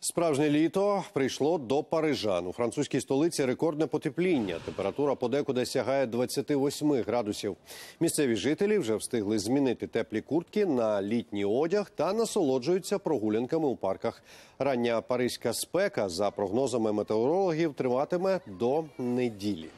Справжнє літо прийшло до Парижан. У французькій столиці рекордне потепління. Температура подекуди сягає 28 градусів. Місцеві жителі вже встигли змінити теплі куртки на літній одяг та насолоджуються прогулянками у парках. Рання паризька спека, за прогнозами метеорологів, триватиме до неділі.